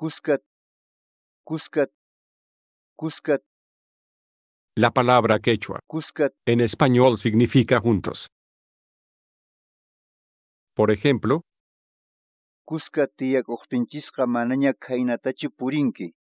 Cuscat, Cuscat, Cuscat. La palabra quechua Cuscat en español significa juntos. Por ejemplo, Cuscat tiyakuqtinchisqa manaña khaynatachu purinki.